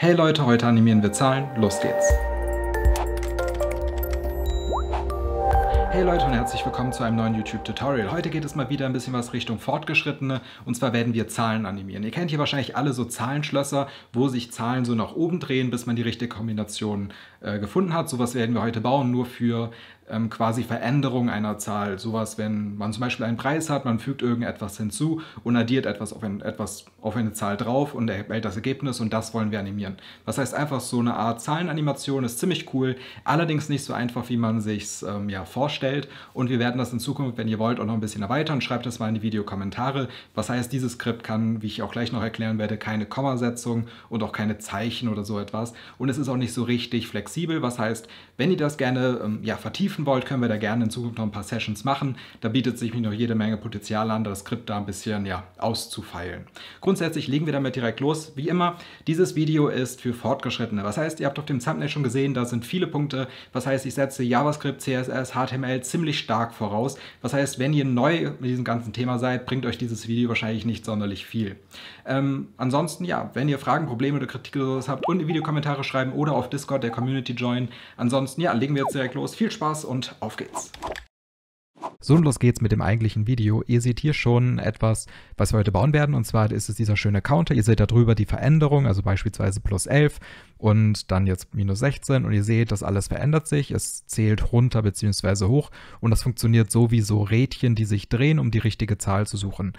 Hey Leute, heute animieren wir Zahlen. Los geht's! Hey Leute und herzlich willkommen zu einem neuen YouTube-Tutorial. Heute geht es mal wieder ein bisschen was Richtung Fortgeschrittene und zwar werden wir Zahlen animieren. Ihr kennt hier wahrscheinlich alle so Zahlenschlösser, wo sich Zahlen so nach oben drehen, bis man die richtige Kombination äh, gefunden hat. Sowas werden wir heute bauen, nur für ähm, quasi Veränderung einer Zahl. Sowas, wenn man zum Beispiel einen Preis hat, man fügt irgendetwas hinzu und addiert etwas auf, ein, etwas auf eine Zahl drauf und erhält das Ergebnis und das wollen wir animieren. Das heißt einfach so eine Art Zahlenanimation ist ziemlich cool, allerdings nicht so einfach, wie man sich ähm, ja vorstellt und wir werden das in Zukunft, wenn ihr wollt, auch noch ein bisschen erweitern. Schreibt das mal in die Videokommentare. Was heißt, dieses Skript kann, wie ich auch gleich noch erklären werde, keine Kommasetzung und auch keine Zeichen oder so etwas und es ist auch nicht so richtig flexibel. Was heißt, wenn ihr das gerne ähm, ja, vertiefen vertiefen wollt, können wir da gerne in Zukunft noch ein paar Sessions machen. Da bietet sich mir noch jede Menge Potenzial an, das Skript da ein bisschen ja, auszufeilen. Grundsätzlich legen wir damit direkt los. Wie immer, dieses Video ist für Fortgeschrittene. Was heißt, ihr habt auf dem Thumbnail schon gesehen, da sind viele Punkte. Was heißt, ich setze JavaScript, CSS, HTML ziemlich stark voraus. Was heißt, wenn ihr neu mit diesem ganzen Thema seid, bringt euch dieses Video wahrscheinlich nicht sonderlich viel. Ähm, ansonsten, ja, wenn ihr Fragen, Probleme oder Kritik oder sowas habt, unten in die Videokommentare schreiben oder auf Discord der Community joinen. Ansonsten, ja, legen wir jetzt direkt los. Viel Spaß und auf geht's. So, und los geht's mit dem eigentlichen Video. Ihr seht hier schon etwas, was wir heute bauen werden. Und zwar ist es dieser schöne Counter. Ihr seht da drüber die Veränderung, also beispielsweise plus 11 und dann jetzt minus 16. Und ihr seht, dass alles verändert sich. Es zählt runter bzw. hoch. Und das funktioniert so wie so Rädchen, die sich drehen, um die richtige Zahl zu suchen.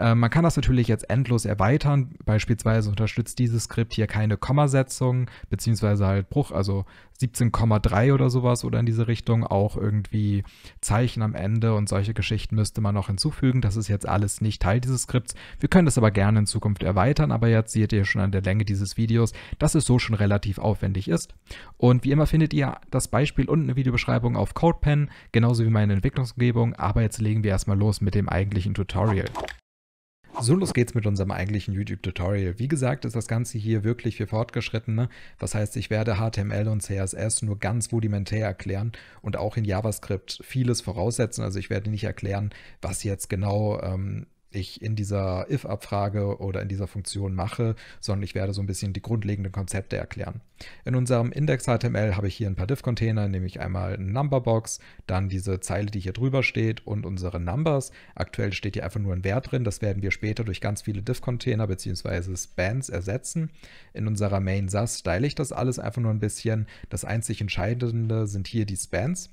Äh, man kann das natürlich jetzt endlos erweitern. Beispielsweise unterstützt dieses Skript hier keine Kommasetzung, beziehungsweise halt Bruch, also 17,3 oder sowas oder in diese Richtung. Auch irgendwie Zeichen am Ende und solche Geschichten müsste man noch hinzufügen. Das ist jetzt alles nicht Teil dieses Skripts. Wir können das aber gerne in Zukunft erweitern, aber jetzt seht ihr schon an der Länge dieses Videos, dass es so schon relativ aufwendig ist. Und wie immer findet ihr das Beispiel unten in der Videobeschreibung auf CodePen, genauso wie meine Entwicklungsumgebung, aber jetzt legen wir erstmal los mit dem eigentlichen Tutorial. So los geht's mit unserem eigentlichen YouTube-Tutorial. Wie gesagt, ist das Ganze hier wirklich für Fortgeschrittene. Das heißt, ich werde HTML und CSS nur ganz rudimentär erklären und auch in JavaScript vieles voraussetzen. Also ich werde nicht erklären, was jetzt genau ähm, ich in dieser if-Abfrage oder in dieser Funktion mache, sondern ich werde so ein bisschen die grundlegenden Konzepte erklären. In unserem Index.html habe ich hier ein paar div-Container, nämlich einmal eine Numberbox, dann diese Zeile, die hier drüber steht und unsere Numbers. Aktuell steht hier einfach nur ein Wert drin, das werden wir später durch ganz viele div-Container bzw. Spans ersetzen. In unserer Main-SAS style ich das alles einfach nur ein bisschen. Das einzig Entscheidende sind hier die Spans.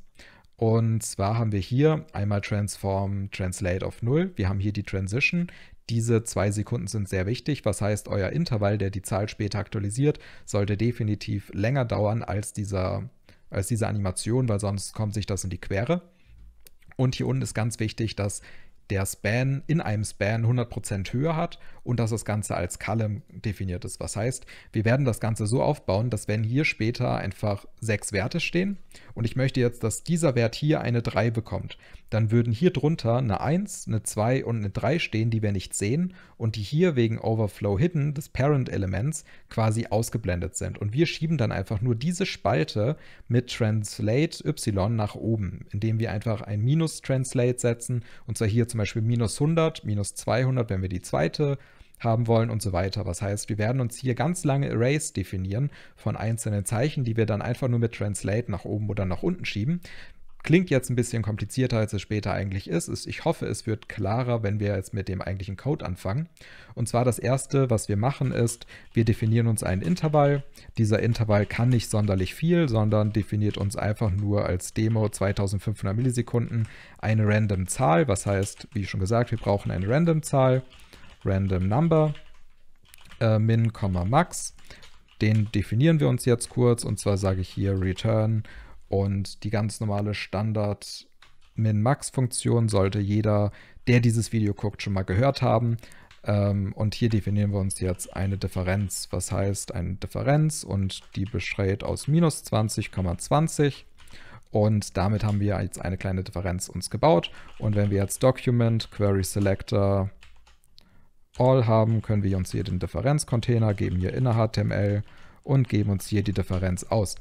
Und zwar haben wir hier einmal Transform Translate auf 0. Wir haben hier die Transition. Diese zwei Sekunden sind sehr wichtig, was heißt, euer Intervall, der die Zahl später aktualisiert, sollte definitiv länger dauern als, dieser, als diese Animation, weil sonst kommt sich das in die Quere. Und hier unten ist ganz wichtig, dass der Span in einem Span 100% Höhe hat und dass das Ganze als Column definiert ist. Was heißt, wir werden das Ganze so aufbauen, dass wenn hier später einfach sechs Werte stehen und ich möchte jetzt, dass dieser Wert hier eine 3 bekommt, dann würden hier drunter eine 1, eine 2 und eine 3 stehen, die wir nicht sehen und die hier wegen Overflow Hidden des Parent-Elements quasi ausgeblendet sind. Und wir schieben dann einfach nur diese Spalte mit Translate Y nach oben, indem wir einfach ein Minus-Translate setzen und zwar hier zum Beispiel minus 100, minus 200, wenn wir die zweite haben wollen und so weiter. Was heißt, wir werden uns hier ganz lange Arrays definieren von einzelnen Zeichen, die wir dann einfach nur mit Translate nach oben oder nach unten schieben. Klingt jetzt ein bisschen komplizierter, als es später eigentlich ist. Ich hoffe, es wird klarer, wenn wir jetzt mit dem eigentlichen Code anfangen. Und zwar das Erste, was wir machen, ist, wir definieren uns einen Intervall. Dieser Intervall kann nicht sonderlich viel, sondern definiert uns einfach nur als Demo 2500 Millisekunden eine random Zahl. Was heißt, wie schon gesagt, wir brauchen eine random Zahl, random Number, äh, min, max. Den definieren wir uns jetzt kurz und zwar sage ich hier return und die ganz normale Standard Min-Max-Funktion sollte jeder, der dieses Video guckt, schon mal gehört haben. Ähm, und hier definieren wir uns jetzt eine Differenz. Was heißt eine Differenz? Und die beschreibt aus minus 20,20. 20. Und damit haben wir jetzt eine kleine Differenz uns gebaut. Und wenn wir jetzt Document, Query Selector, All haben, können wir uns hier den Differenzcontainer geben, hier inner HTML und geben uns hier die Differenz aus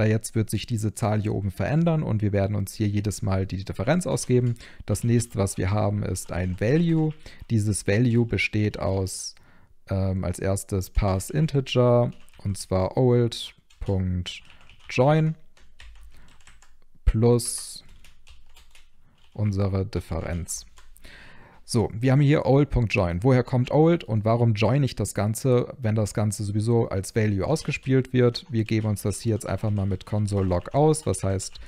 da jetzt wird sich diese Zahl hier oben verändern und wir werden uns hier jedes Mal die Differenz ausgeben. Das nächste, was wir haben, ist ein Value. Dieses Value besteht aus ähm, als erstes Pass Integer und zwar old.join plus unsere Differenz. So, wir haben hier old.join. Woher kommt old und warum join ich das Ganze, wenn das Ganze sowieso als Value ausgespielt wird? Wir geben uns das hier jetzt einfach mal mit console.log aus. Das heißt,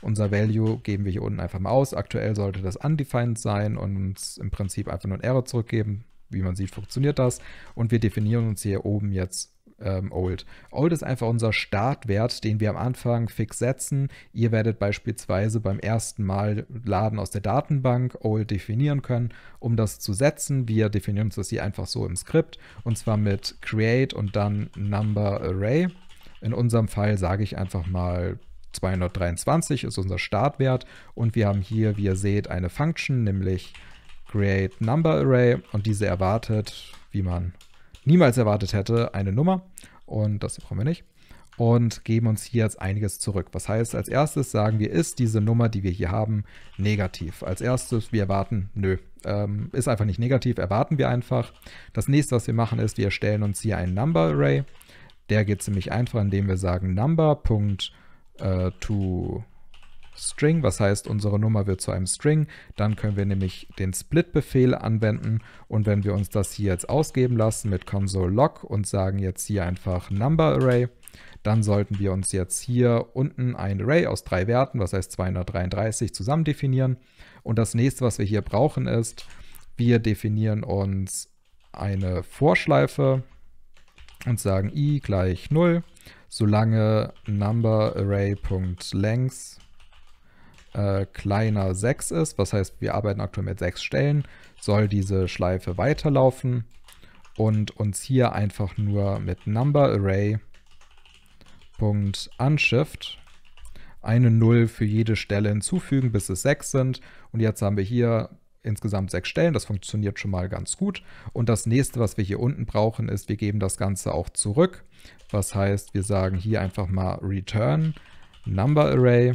unser Value geben wir hier unten einfach mal aus. Aktuell sollte das undefined sein und uns im Prinzip einfach nur ein Error zurückgeben. Wie man sieht, funktioniert das. Und wir definieren uns hier oben jetzt ähm, Old. Old ist einfach unser Startwert, den wir am Anfang fix setzen. Ihr werdet beispielsweise beim ersten Mal Laden aus der Datenbank Old definieren können, um das zu setzen. Wir definieren uns das hier einfach so im Skript und zwar mit create und dann number array. In unserem Fall sage ich einfach mal 223 ist unser Startwert und wir haben hier, wie ihr seht, eine Function, nämlich create number array und diese erwartet, wie man niemals erwartet hätte, eine Nummer. Und das brauchen wir nicht. Und geben uns hier jetzt einiges zurück. Was heißt, als erstes sagen wir, ist diese Nummer, die wir hier haben, negativ. Als erstes, wir erwarten, nö, ähm, ist einfach nicht negativ, erwarten wir einfach. Das nächste, was wir machen, ist, wir erstellen uns hier ein Number Array. Der geht ziemlich einfach, indem wir sagen number.to String, was heißt, unsere Nummer wird zu einem String. Dann können wir nämlich den Split-Befehl anwenden und wenn wir uns das hier jetzt ausgeben lassen mit console.log und sagen jetzt hier einfach number array, dann sollten wir uns jetzt hier unten ein Array aus drei Werten, was heißt 233, zusammen definieren. Und das nächste, was wir hier brauchen, ist, wir definieren uns eine Vorschleife und sagen i gleich 0, solange numberArray.length äh, kleiner 6 ist, was heißt, wir arbeiten aktuell mit 6 Stellen, soll diese Schleife weiterlaufen und uns hier einfach nur mit Number Array .unshift eine 0 für jede Stelle hinzufügen, bis es 6 sind. Und jetzt haben wir hier insgesamt 6 Stellen. Das funktioniert schon mal ganz gut. Und das nächste, was wir hier unten brauchen, ist, wir geben das Ganze auch zurück. Was heißt, wir sagen hier einfach mal return number array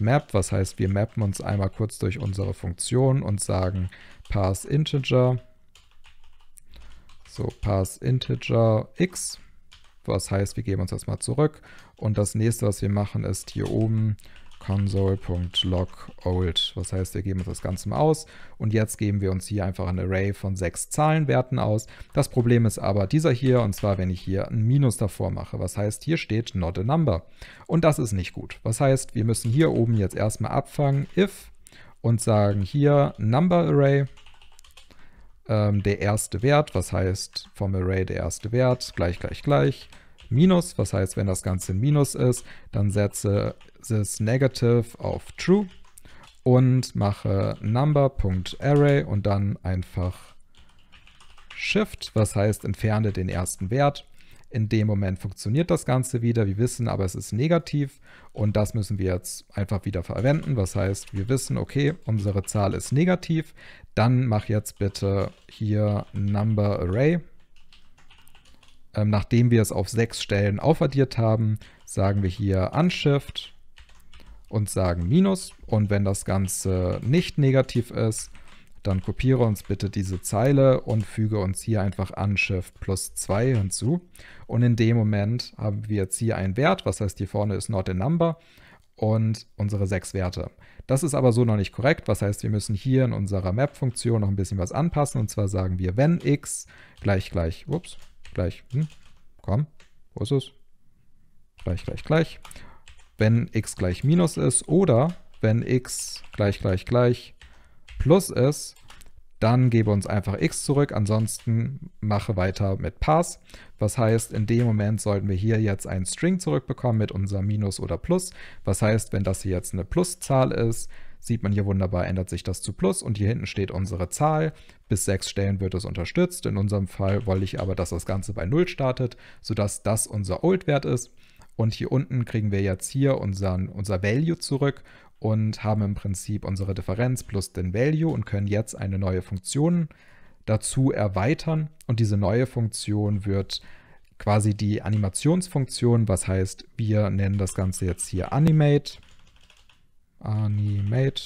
Map. Was heißt, wir mappen uns einmal kurz durch unsere Funktion und sagen parse integer. So, parse integer x. Was heißt, wir geben uns das mal zurück. Und das nächste, was wir machen, ist hier oben console.log old. Was heißt, wir geben uns das Ganze mal aus und jetzt geben wir uns hier einfach ein Array von sechs Zahlenwerten aus. Das Problem ist aber dieser hier und zwar, wenn ich hier ein Minus davor mache. Was heißt, hier steht not a number und das ist nicht gut. Was heißt, wir müssen hier oben jetzt erstmal abfangen if und sagen hier number array ähm, der erste Wert, was heißt vom Array der erste Wert, gleich, gleich, gleich, Minus, was heißt, wenn das Ganze ein Minus ist, dann setze this negative auf true und mache number.array und dann einfach shift, was heißt entferne den ersten Wert. In dem Moment funktioniert das Ganze wieder, wir wissen, aber es ist negativ und das müssen wir jetzt einfach wieder verwenden. Was heißt, wir wissen, okay, unsere Zahl ist negativ, dann mach jetzt bitte hier number array. Ähm, nachdem wir es auf sechs Stellen aufaddiert haben, sagen wir hier unshift und sagen Minus. Und wenn das Ganze nicht negativ ist, dann kopiere uns bitte diese Zeile und füge uns hier einfach an Shift plus 2 hinzu. Und in dem Moment haben wir jetzt hier einen Wert, was heißt hier vorne ist not a number und unsere sechs Werte. Das ist aber so noch nicht korrekt, was heißt wir müssen hier in unserer Map-Funktion noch ein bisschen was anpassen und zwar sagen wir, wenn x gleich gleich, ups, gleich, hm, komm, wo ist es? Gleich, gleich, gleich wenn x gleich minus ist oder wenn x gleich gleich gleich plus ist, dann gebe uns einfach x zurück, ansonsten mache weiter mit Pass. Was heißt, in dem Moment sollten wir hier jetzt einen String zurückbekommen mit unserem Minus oder Plus. Was heißt, wenn das hier jetzt eine Pluszahl ist, sieht man hier wunderbar, ändert sich das zu Plus und hier hinten steht unsere Zahl. Bis sechs Stellen wird es unterstützt. In unserem Fall wollte ich aber, dass das Ganze bei 0 startet, sodass das unser Old-Wert ist. Und hier unten kriegen wir jetzt hier unseren, unser Value zurück und haben im Prinzip unsere Differenz plus den Value und können jetzt eine neue Funktion dazu erweitern. Und diese neue Funktion wird quasi die Animationsfunktion, was heißt, wir nennen das Ganze jetzt hier Animate, Animate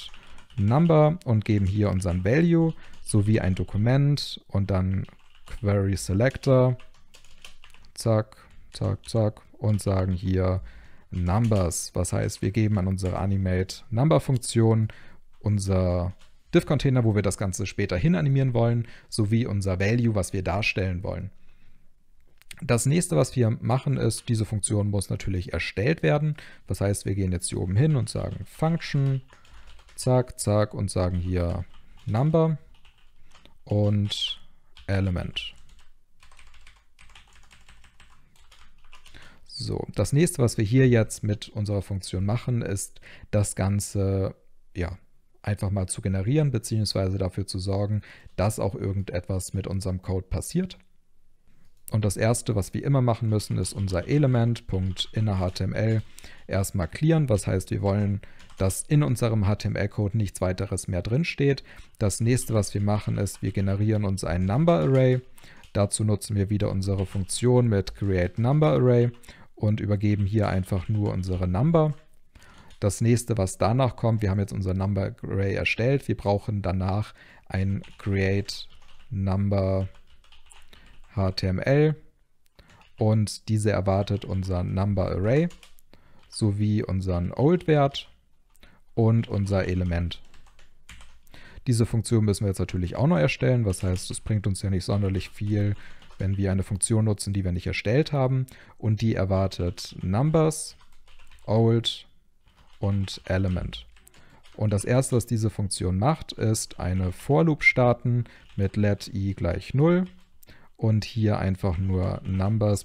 Number und geben hier unseren Value sowie ein Dokument und dann Query Selector, zack, zack, zack und sagen hier Numbers. Was heißt, wir geben an unsere Animate Number-Funktion unser Div-Container, wo wir das Ganze später hin animieren wollen, sowie unser Value, was wir darstellen wollen. Das nächste, was wir machen, ist, diese Funktion muss natürlich erstellt werden. Das heißt, wir gehen jetzt hier oben hin und sagen Function, zack, zack und sagen hier Number und Element. So, das nächste, was wir hier jetzt mit unserer Funktion machen, ist das Ganze, ja, einfach mal zu generieren, beziehungsweise dafür zu sorgen, dass auch irgendetwas mit unserem Code passiert. Und das erste, was wir immer machen müssen, ist unser Element.innerHTML erstmal clearen. Was heißt, wir wollen, dass in unserem HTML-Code nichts weiteres mehr drinsteht. Das nächste, was wir machen, ist, wir generieren uns ein Number Array. Dazu nutzen wir wieder unsere Funktion mit createNumberArray und übergeben hier einfach nur unsere Number. Das nächste, was danach kommt, wir haben jetzt unser Number Array erstellt. Wir brauchen danach ein Create Number HTML und diese erwartet unser Number Array sowie unseren Old-Wert und unser Element. Diese Funktion müssen wir jetzt natürlich auch noch erstellen, was heißt, es bringt uns ja nicht sonderlich viel, wenn wir eine Funktion nutzen, die wir nicht erstellt haben. Und die erwartet Numbers, Old und Element. Und das erste, was diese Funktion macht, ist eine For Loop starten mit let i gleich 0 und hier einfach nur numbers.length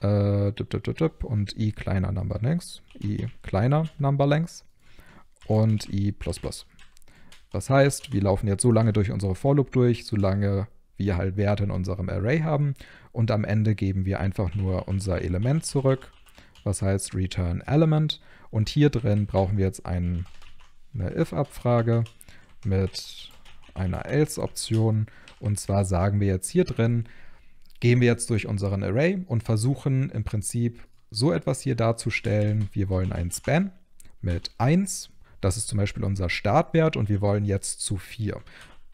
äh, und i kleiner number length, i kleiner number length und i++. Das heißt, wir laufen jetzt so lange durch unsere For Loop durch, solange wir halt Werte in unserem Array haben. Und am Ende geben wir einfach nur unser Element zurück, was heißt return element. Und hier drin brauchen wir jetzt einen, eine if-Abfrage mit einer else-Option. Und zwar sagen wir jetzt hier drin, gehen wir jetzt durch unseren Array und versuchen im Prinzip so etwas hier darzustellen. Wir wollen einen Span mit 1 das ist zum Beispiel unser Startwert und wir wollen jetzt zu 4.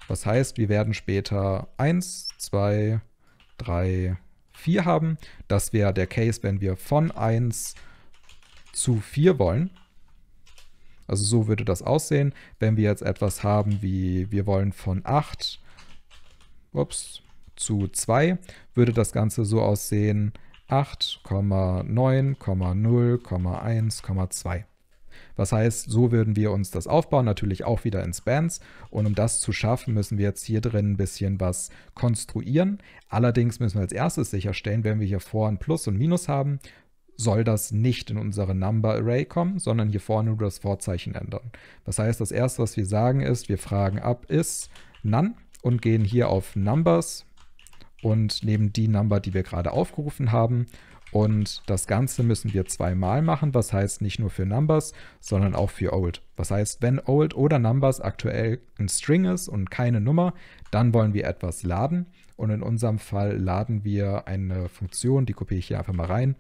Was heißt, wir werden später 1, 2, 3, 4 haben. Das wäre der Case, wenn wir von 1 zu 4 wollen. Also so würde das aussehen, wenn wir jetzt etwas haben wie wir wollen von 8 ups, zu 2, würde das Ganze so aussehen 8,9,0,1,2. Was heißt, so würden wir uns das aufbauen, natürlich auch wieder in Spans. Und um das zu schaffen, müssen wir jetzt hier drin ein bisschen was konstruieren. Allerdings müssen wir als erstes sicherstellen, wenn wir hier vor ein Plus und Minus haben, soll das nicht in unsere Number Array kommen, sondern hier vorne nur das Vorzeichen ändern. Das heißt, das erste, was wir sagen, ist, wir fragen ab ist none und gehen hier auf Numbers und nehmen die Number, die wir gerade aufgerufen haben und das Ganze müssen wir zweimal machen, was heißt nicht nur für Numbers, sondern auch für Old. Was heißt, wenn Old oder Numbers aktuell ein String ist und keine Nummer, dann wollen wir etwas laden. Und in unserem Fall laden wir eine Funktion, die kopiere ich hier einfach mal rein.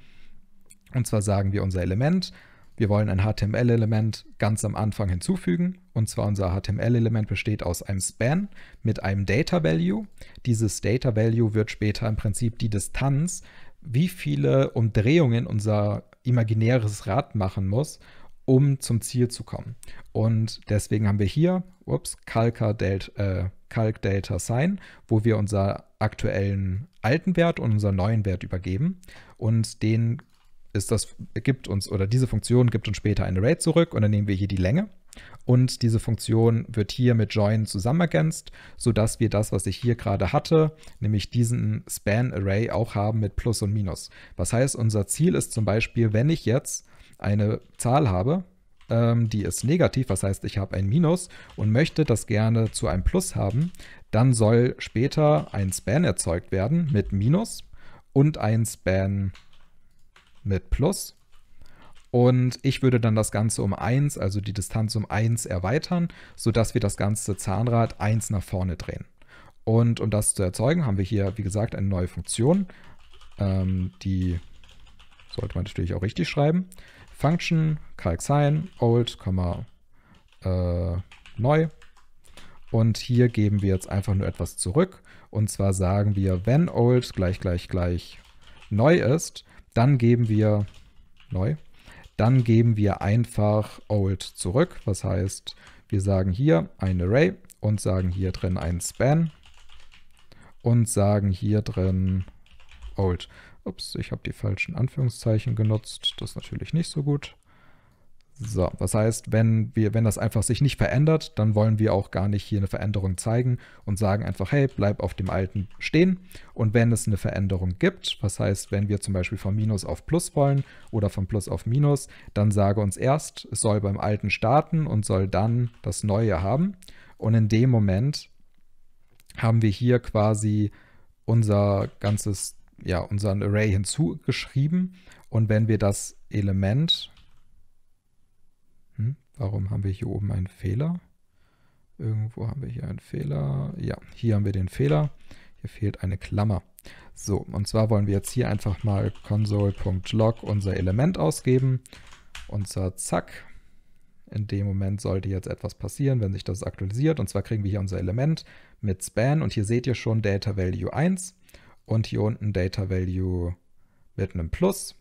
Und zwar sagen wir unser Element, wir wollen ein HTML-Element ganz am Anfang hinzufügen. Und zwar unser HTML-Element besteht aus einem Span mit einem Data-Value. Dieses Data-Value wird später im Prinzip die Distanz wie viele Umdrehungen unser imaginäres Rad machen muss, um zum Ziel zu kommen. Und deswegen haben wir hier, ups, Calca Delta, äh, Calc Delta Sign, wo wir unseren aktuellen alten Wert und unseren neuen Wert übergeben. Und den ist das, gibt uns, oder diese Funktion gibt uns später eine Rate zurück und dann nehmen wir hier die Länge und diese Funktion wird hier mit join zusammen ergänzt, sodass wir das, was ich hier gerade hatte, nämlich diesen Span-Array auch haben mit Plus und Minus. Was heißt, unser Ziel ist zum Beispiel, wenn ich jetzt eine Zahl habe, ähm, die ist negativ, was heißt, ich habe ein Minus und möchte das gerne zu einem Plus haben, dann soll später ein Span erzeugt werden mit Minus und ein Span mit Plus und ich würde dann das Ganze um 1, also die Distanz um 1 erweitern, sodass wir das ganze Zahnrad 1 nach vorne drehen. Und um das zu erzeugen, haben wir hier, wie gesagt, eine neue Funktion. Ähm, die sollte man natürlich auch richtig schreiben. Function, calcsign, old, äh, neu. Und hier geben wir jetzt einfach nur etwas zurück. Und zwar sagen wir, wenn old gleich gleich gleich neu ist, dann geben wir neu, dann geben wir einfach old zurück. Was heißt, wir sagen hier ein Array und sagen hier drin ein Span und sagen hier drin old. Ups, ich habe die falschen Anführungszeichen genutzt. Das ist natürlich nicht so gut. So, das heißt, wenn, wir, wenn das einfach sich nicht verändert, dann wollen wir auch gar nicht hier eine Veränderung zeigen und sagen einfach, hey, bleib auf dem alten stehen. Und wenn es eine Veränderung gibt, was heißt, wenn wir zum Beispiel von Minus auf Plus wollen oder von Plus auf Minus, dann sage uns erst, es soll beim alten starten und soll dann das neue haben. Und in dem Moment haben wir hier quasi unser ganzes, ja, unseren Array hinzugeschrieben. Und wenn wir das Element, Warum haben wir hier oben einen Fehler? Irgendwo haben wir hier einen Fehler. Ja, hier haben wir den Fehler. Hier fehlt eine Klammer. So, und zwar wollen wir jetzt hier einfach mal console.log unser Element ausgeben. Unser Zack. In dem Moment sollte jetzt etwas passieren, wenn sich das aktualisiert. Und zwar kriegen wir hier unser Element mit Span. Und hier seht ihr schon Data Value 1 und hier unten Data Value mit einem Plus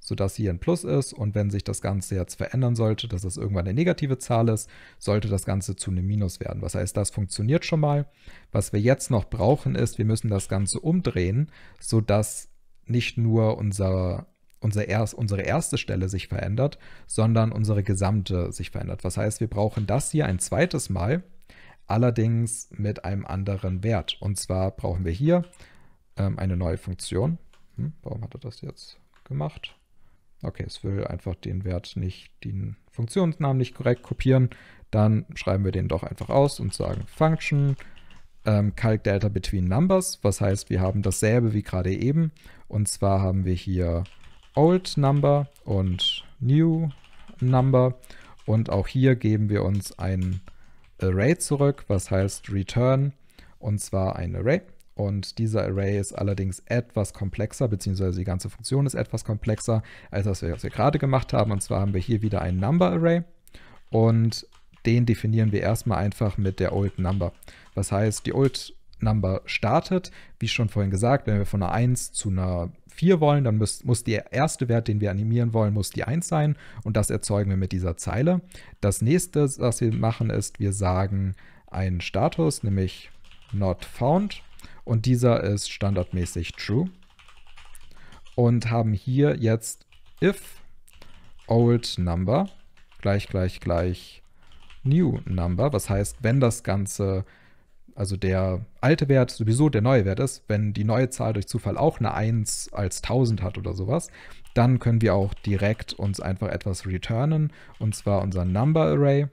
sodass hier ein Plus ist. Und wenn sich das Ganze jetzt verändern sollte, dass es irgendwann eine negative Zahl ist, sollte das Ganze zu einem Minus werden. Was heißt, das funktioniert schon mal. Was wir jetzt noch brauchen, ist, wir müssen das Ganze umdrehen, sodass nicht nur unser unser erst, unsere erste Stelle sich verändert, sondern unsere gesamte sich verändert. Was heißt, wir brauchen das hier ein zweites Mal, allerdings mit einem anderen Wert. Und zwar brauchen wir hier ähm, eine neue Funktion. Hm, warum hat er das jetzt gemacht? Okay, es will einfach den Wert nicht, den Funktionsnamen nicht korrekt kopieren. Dann schreiben wir den doch einfach aus und sagen Function ähm, Calc Delta Between Numbers. Was heißt, wir haben dasselbe wie gerade eben. Und zwar haben wir hier Old Number und New Number. Und auch hier geben wir uns ein Array zurück, was heißt Return, und zwar ein Array. Und dieser Array ist allerdings etwas komplexer, beziehungsweise die ganze Funktion ist etwas komplexer, als das, was wir gerade gemacht haben. Und zwar haben wir hier wieder ein Number Array und den definieren wir erstmal einfach mit der Old Number. Was heißt, die Old Number startet, wie schon vorhin gesagt, wenn wir von einer 1 zu einer 4 wollen, dann muss, muss der erste Wert, den wir animieren wollen, muss die 1 sein und das erzeugen wir mit dieser Zeile. Das nächste, was wir machen, ist, wir sagen einen Status, nämlich not found und dieser ist standardmäßig true und haben hier jetzt if old number gleich gleich gleich new number, was heißt, wenn das Ganze, also der alte Wert sowieso der neue Wert ist, wenn die neue Zahl durch Zufall auch eine 1 als 1000 hat oder sowas, dann können wir auch direkt uns einfach etwas returnen und zwar unser Number Array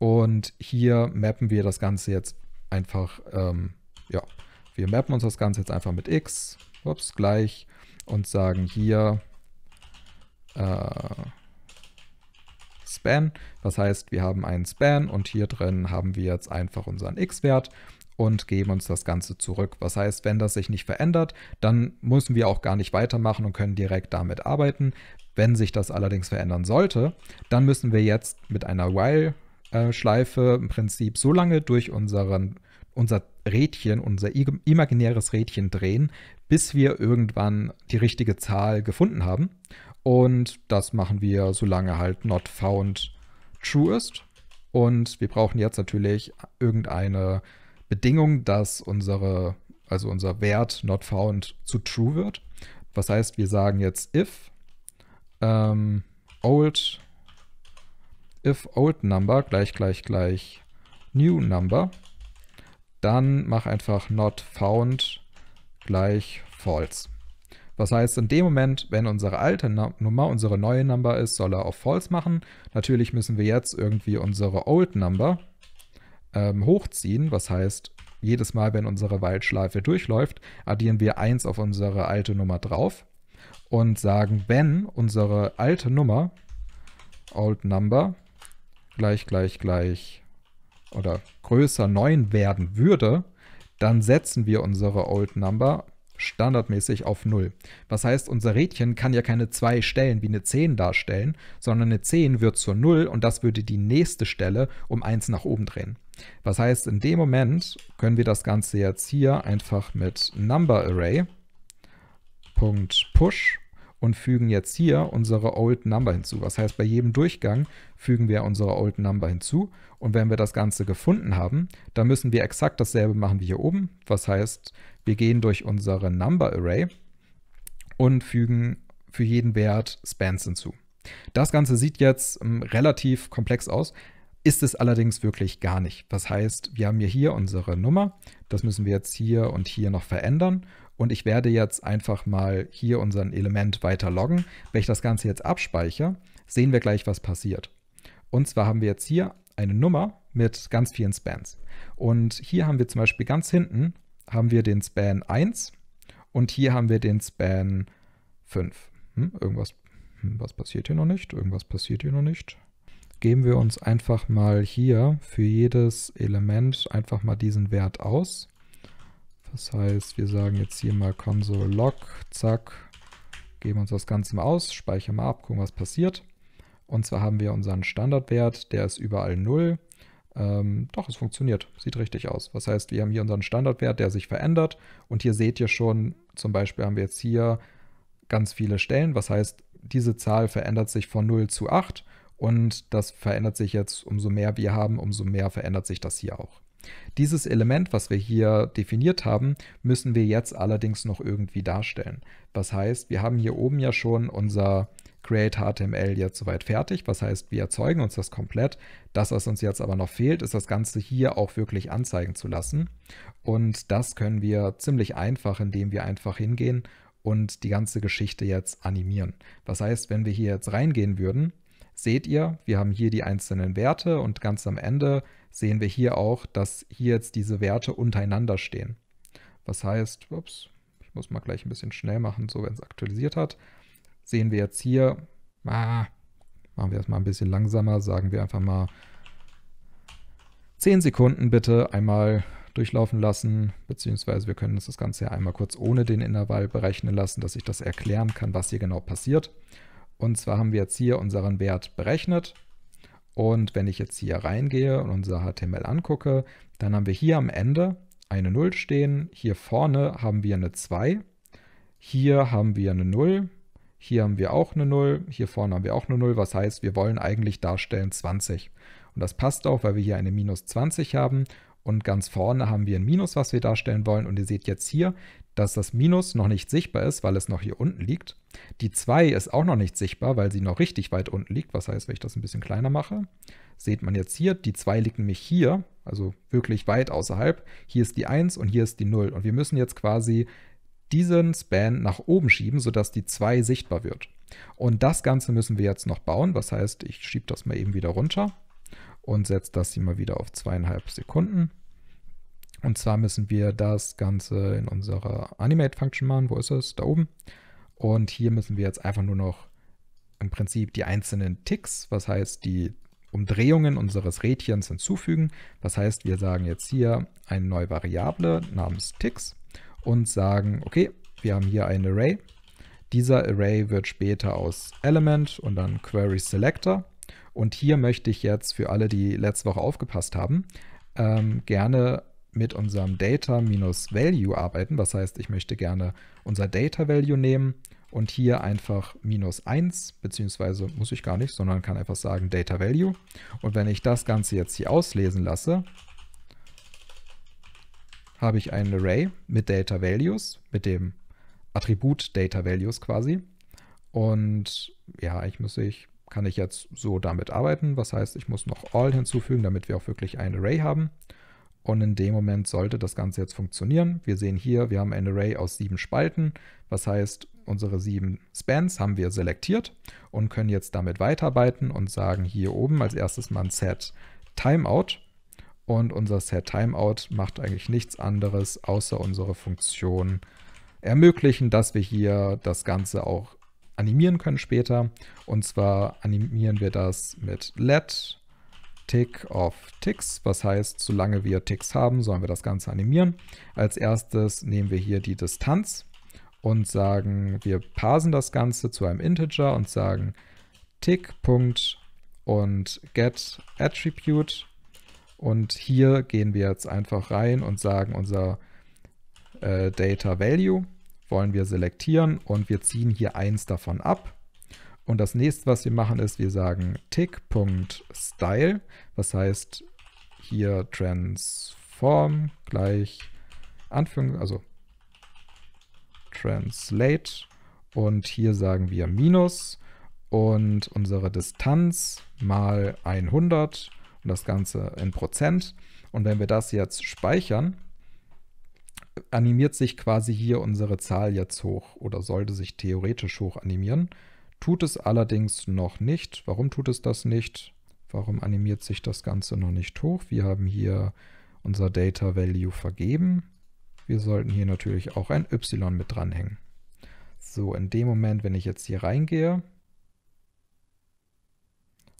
und hier mappen wir das Ganze jetzt einfach ähm, ja, wir mappen uns das Ganze jetzt einfach mit x, ups, gleich, und sagen hier äh, span. Das heißt, wir haben einen span und hier drin haben wir jetzt einfach unseren x-Wert und geben uns das Ganze zurück. Was heißt, wenn das sich nicht verändert, dann müssen wir auch gar nicht weitermachen und können direkt damit arbeiten. Wenn sich das allerdings verändern sollte, dann müssen wir jetzt mit einer while-Schleife äh, im Prinzip so lange durch unseren, unser Rädchen, unser imaginäres Rädchen drehen, bis wir irgendwann die richtige Zahl gefunden haben. Und das machen wir, solange halt not found true ist. Und wir brauchen jetzt natürlich irgendeine Bedingung, dass unsere, also unser Wert not found zu true wird. Was heißt, wir sagen jetzt if ähm, old if old number gleich gleich gleich new number dann mach einfach not found gleich false. Was heißt, in dem Moment, wenn unsere alte Nummer unsere neue Number ist, soll er auf false machen. Natürlich müssen wir jetzt irgendwie unsere old Number ähm, hochziehen. Was heißt, jedes Mal, wenn unsere While-Schleife durchläuft, addieren wir 1 auf unsere alte Nummer drauf und sagen, wenn unsere alte Nummer old Number gleich gleich gleich oder größer 9 werden würde, dann setzen wir unsere Old Number standardmäßig auf 0. Was heißt, unser Rädchen kann ja keine zwei Stellen wie eine 10 darstellen, sondern eine 10 wird zur 0 und das würde die nächste Stelle um 1 nach oben drehen. Was heißt, in dem Moment können wir das Ganze jetzt hier einfach mit Number Array und fügen jetzt hier unsere Old Number hinzu. Was heißt, bei jedem Durchgang fügen wir unsere Old Number hinzu. Und wenn wir das Ganze gefunden haben, dann müssen wir exakt dasselbe machen wie hier oben. Was heißt, wir gehen durch unsere Number Array und fügen für jeden Wert Spans hinzu. Das Ganze sieht jetzt ähm, relativ komplex aus, ist es allerdings wirklich gar nicht. Was heißt, wir haben hier unsere Nummer, das müssen wir jetzt hier und hier noch verändern und ich werde jetzt einfach mal hier unseren Element weiter loggen. Wenn ich das Ganze jetzt abspeichere, sehen wir gleich, was passiert. Und zwar haben wir jetzt hier eine Nummer mit ganz vielen Spans. Und hier haben wir zum Beispiel ganz hinten haben wir den Span 1 und hier haben wir den Span 5. Hm, irgendwas hm, was passiert hier noch nicht, irgendwas passiert hier noch nicht. Geben wir uns einfach mal hier für jedes Element einfach mal diesen Wert aus. Das heißt, wir sagen jetzt hier mal console log, zack, geben uns das Ganze mal aus, speichern mal ab, gucken, was passiert. Und zwar haben wir unseren Standardwert, der ist überall 0. Ähm, doch, es funktioniert. Sieht richtig aus. Das heißt, wir haben hier unseren Standardwert, der sich verändert. Und hier seht ihr schon, zum Beispiel haben wir jetzt hier ganz viele Stellen. Was heißt, diese Zahl verändert sich von 0 zu 8. Und das verändert sich jetzt, umso mehr wir haben, umso mehr verändert sich das hier auch. Dieses Element, was wir hier definiert haben, müssen wir jetzt allerdings noch irgendwie darstellen. Was heißt, wir haben hier oben ja schon unser Create HTML jetzt soweit fertig. Was heißt, wir erzeugen uns das komplett. Das, was uns jetzt aber noch fehlt, ist das Ganze hier auch wirklich anzeigen zu lassen. Und das können wir ziemlich einfach, indem wir einfach hingehen und die ganze Geschichte jetzt animieren. Was heißt, wenn wir hier jetzt reingehen würden seht ihr, wir haben hier die einzelnen Werte und ganz am Ende sehen wir hier auch, dass hier jetzt diese Werte untereinander stehen. Was heißt, ups, ich muss mal gleich ein bisschen schnell machen, so wenn es aktualisiert hat, sehen wir jetzt hier, ah, machen wir das mal ein bisschen langsamer, sagen wir einfach mal 10 Sekunden bitte einmal durchlaufen lassen, beziehungsweise wir können das Ganze ja einmal kurz ohne den Intervall berechnen lassen, dass ich das erklären kann, was hier genau passiert. Und zwar haben wir jetzt hier unseren Wert berechnet. Und wenn ich jetzt hier reingehe und unser HTML angucke, dann haben wir hier am Ende eine 0 stehen. Hier vorne haben wir eine 2. Hier haben wir eine 0. Hier haben wir auch eine 0. Hier vorne haben wir auch eine 0. Was heißt, wir wollen eigentlich darstellen 20. Und das passt auch, weil wir hier eine minus 20 haben. Und ganz vorne haben wir ein Minus, was wir darstellen wollen. Und ihr seht jetzt hier, dass das Minus noch nicht sichtbar ist, weil es noch hier unten liegt. Die 2 ist auch noch nicht sichtbar, weil sie noch richtig weit unten liegt. Was heißt, wenn ich das ein bisschen kleiner mache, seht man jetzt hier, die 2 liegt nämlich hier, also wirklich weit außerhalb. Hier ist die 1 und hier ist die 0. Und wir müssen jetzt quasi diesen Span nach oben schieben, sodass die 2 sichtbar wird. Und das Ganze müssen wir jetzt noch bauen. Was heißt, ich schiebe das mal eben wieder runter und setze das hier mal wieder auf zweieinhalb Sekunden. Und zwar müssen wir das Ganze in unserer Animate-Function machen. Wo ist es? Da oben. Und hier müssen wir jetzt einfach nur noch im Prinzip die einzelnen Ticks, was heißt die Umdrehungen unseres Rädchens hinzufügen. Das heißt, wir sagen jetzt hier eine neue Variable namens Ticks und sagen, okay, wir haben hier ein Array. Dieser Array wird später aus Element und dann Query Selector. Und hier möchte ich jetzt für alle, die letzte Woche aufgepasst haben, ähm, gerne mit unserem Data-Value arbeiten. Das heißt, ich möchte gerne unser Data-Value nehmen und hier einfach minus 1, beziehungsweise muss ich gar nicht, sondern kann einfach sagen Data-Value. Und wenn ich das Ganze jetzt hier auslesen lasse, habe ich ein Array mit Data-Values, mit dem Attribut Data-Values quasi. Und ja, ich muss ich kann ich jetzt so damit arbeiten. Was heißt, ich muss noch all hinzufügen, damit wir auch wirklich ein Array haben. Und in dem Moment sollte das Ganze jetzt funktionieren. Wir sehen hier, wir haben ein Array aus sieben Spalten. Was heißt, unsere sieben Spans haben wir selektiert und können jetzt damit weiterarbeiten und sagen hier oben als erstes mal ein Set Timeout. Und unser Set Timeout macht eigentlich nichts anderes, außer unsere Funktion ermöglichen, dass wir hier das Ganze auch animieren können später. Und zwar animieren wir das mit let Tick of Ticks, was heißt, solange wir Ticks haben, sollen wir das Ganze animieren. Als erstes nehmen wir hier die Distanz und sagen, wir parsen das Ganze zu einem Integer und sagen Tick. und get attribute und hier gehen wir jetzt einfach rein und sagen unser äh, Data Value wollen wir selektieren und wir ziehen hier eins davon ab und das nächste, was wir machen, ist, wir sagen tick.style, was heißt hier transform gleich Anführungs also translate und hier sagen wir minus und unsere Distanz mal 100 und das Ganze in Prozent. Und wenn wir das jetzt speichern, animiert sich quasi hier unsere Zahl jetzt hoch oder sollte sich theoretisch hoch animieren. Tut es allerdings noch nicht. Warum tut es das nicht? Warum animiert sich das Ganze noch nicht hoch? Wir haben hier unser Data Value vergeben. Wir sollten hier natürlich auch ein Y mit dranhängen. So, in dem Moment, wenn ich jetzt hier reingehe,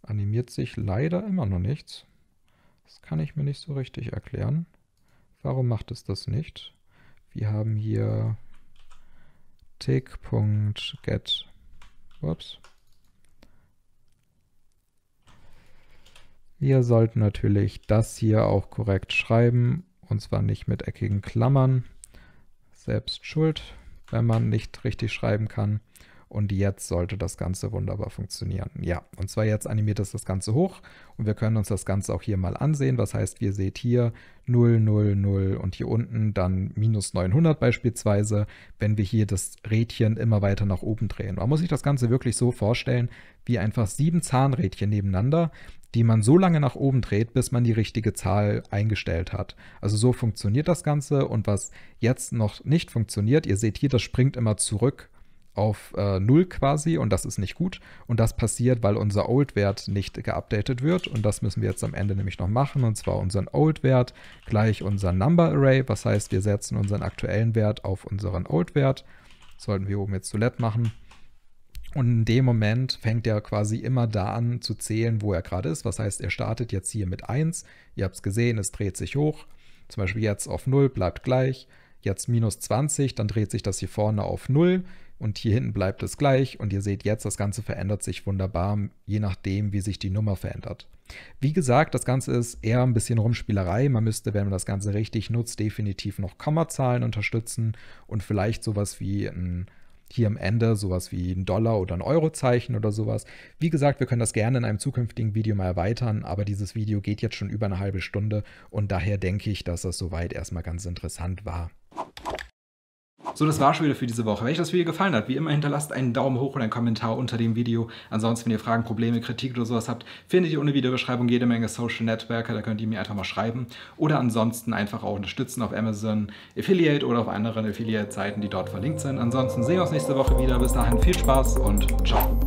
animiert sich leider immer noch nichts. Das kann ich mir nicht so richtig erklären. Warum macht es das nicht? Wir haben hier tick.get Schwabs. Wir sollten natürlich das hier auch korrekt schreiben, und zwar nicht mit eckigen Klammern. Selbst schuld, wenn man nicht richtig schreiben kann. Und jetzt sollte das Ganze wunderbar funktionieren. Ja, und zwar jetzt animiert es das Ganze hoch und wir können uns das Ganze auch hier mal ansehen. Was heißt, wir seht hier 0, 0, 0 und hier unten dann minus 900 beispielsweise, wenn wir hier das Rädchen immer weiter nach oben drehen. Man muss sich das Ganze wirklich so vorstellen, wie einfach sieben Zahnrädchen nebeneinander die man so lange nach oben dreht, bis man die richtige Zahl eingestellt hat. Also so funktioniert das Ganze und was jetzt noch nicht funktioniert, ihr seht hier, das springt immer zurück auf äh, 0 quasi und das ist nicht gut. Und das passiert, weil unser Old-Wert nicht geupdatet wird. Und das müssen wir jetzt am Ende nämlich noch machen. Und zwar unseren Old-Wert gleich unser Number-Array. Was heißt, wir setzen unseren aktuellen Wert auf unseren Old-Wert. Sollten wir oben jetzt zuletzt machen. Und in dem Moment fängt er quasi immer da an zu zählen, wo er gerade ist. Was heißt, er startet jetzt hier mit 1. Ihr habt es gesehen, es dreht sich hoch. Zum Beispiel jetzt auf 0, bleibt gleich jetzt minus 20, dann dreht sich das hier vorne auf 0 und hier hinten bleibt es gleich und ihr seht jetzt, das Ganze verändert sich wunderbar, je nachdem, wie sich die Nummer verändert. Wie gesagt, das Ganze ist eher ein bisschen Rumspielerei. Man müsste, wenn man das Ganze richtig nutzt, definitiv noch Kommazahlen unterstützen und vielleicht sowas wie ein hier am Ende sowas wie ein Dollar oder ein Eurozeichen oder sowas. Wie gesagt, wir können das gerne in einem zukünftigen Video mal erweitern, aber dieses Video geht jetzt schon über eine halbe Stunde und daher denke ich, dass das soweit erstmal ganz interessant war. So, das war schon wieder für diese Woche. Wenn euch das Video gefallen hat, wie immer hinterlasst einen Daumen hoch und einen Kommentar unter dem Video. Ansonsten, wenn ihr Fragen, Probleme, Kritik oder sowas habt, findet ihr ohne Videobeschreibung jede Menge Social Netzwerke, da könnt ihr mir einfach mal schreiben. Oder ansonsten einfach auch unterstützen auf Amazon Affiliate oder auf anderen Affiliate-Seiten, die dort verlinkt sind. Ansonsten sehen wir uns nächste Woche wieder. Bis dahin viel Spaß und ciao.